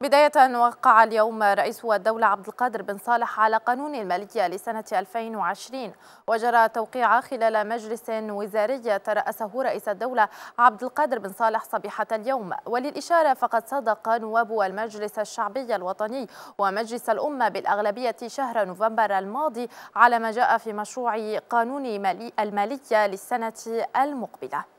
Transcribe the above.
بداية وقع اليوم رئيس الدولة عبد القادر بن صالح على قانون المالية لسنة 2020 وجرى توقيع خلال مجلس وزاري ترأسه رئيس الدولة عبد القادر بن صالح صبيحة اليوم وللإشارة فقد صدق نواب المجلس الشعبي الوطني ومجلس الأمة بالأغلبية شهر نوفمبر الماضي على ما جاء في مشروع قانون المالية للسنة المقبلة